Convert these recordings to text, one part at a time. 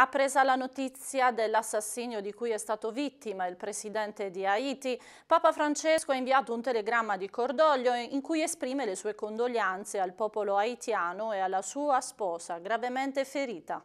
Appresa la notizia dell'assassinio di cui è stato vittima il presidente di Haiti, Papa Francesco ha inviato un telegramma di cordoglio in cui esprime le sue condoglianze al popolo haitiano e alla sua sposa gravemente ferita.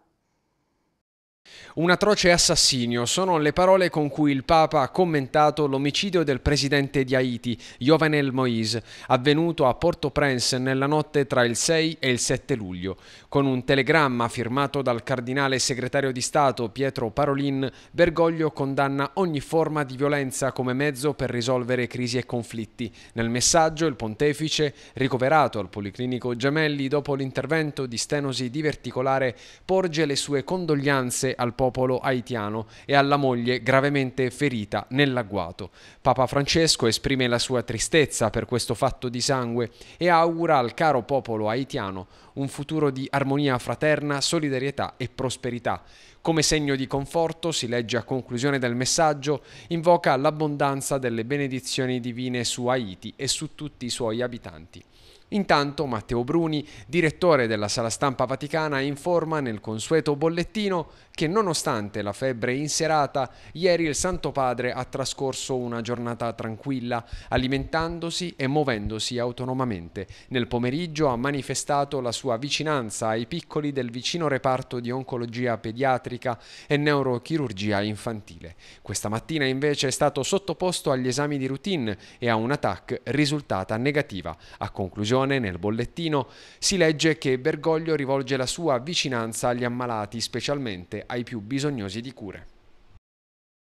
Un atroce assassinio sono le parole con cui il Papa ha commentato l'omicidio del presidente di Haiti, Jovenel Moïse, avvenuto a Port-au-Prince nella notte tra il 6 e il 7 luglio. Con un telegramma firmato dal cardinale segretario di Stato Pietro Parolin, Bergoglio condanna ogni forma di violenza come mezzo per risolvere crisi e conflitti. Nel messaggio il pontefice, ricoverato al Policlinico Gemelli dopo l'intervento di stenosi diverticolare, porge le sue condoglianze al popolo popolo haitiano e alla moglie gravemente ferita nell'agguato. Papa Francesco esprime la sua tristezza per questo fatto di sangue e augura al caro popolo haitiano un futuro di armonia fraterna, solidarietà e prosperità. Come segno di conforto, si legge a conclusione del messaggio, invoca l'abbondanza delle benedizioni divine su Haiti e su tutti i suoi abitanti. Intanto Matteo Bruni, direttore della sala stampa vaticana, informa nel consueto bollettino che nonostante la febbre in serata, ieri il Santo Padre ha trascorso una giornata tranquilla, alimentandosi e muovendosi autonomamente. Nel pomeriggio ha manifestato la sua vicinanza ai piccoli del vicino reparto di oncologia pediatrica e neurochirurgia infantile. Questa mattina invece è stato sottoposto agli esami di routine e a una TAC risultata negativa. A conclusione Regione, nel bollettino, si legge che Bergoglio rivolge la sua vicinanza agli ammalati, specialmente ai più bisognosi di cure.